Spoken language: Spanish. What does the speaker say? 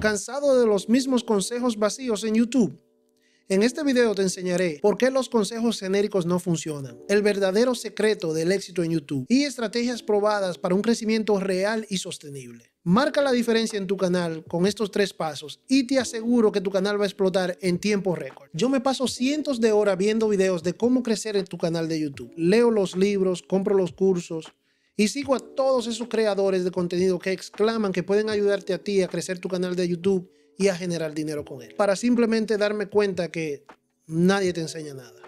¿Cansado de los mismos consejos vacíos en YouTube? En este video te enseñaré por qué los consejos genéricos no funcionan, el verdadero secreto del éxito en YouTube y estrategias probadas para un crecimiento real y sostenible. Marca la diferencia en tu canal con estos tres pasos y te aseguro que tu canal va a explotar en tiempo récord. Yo me paso cientos de horas viendo videos de cómo crecer en tu canal de YouTube. Leo los libros, compro los cursos, y sigo a todos esos creadores de contenido que exclaman que pueden ayudarte a ti a crecer tu canal de YouTube y a generar dinero con él. Para simplemente darme cuenta que nadie te enseña nada.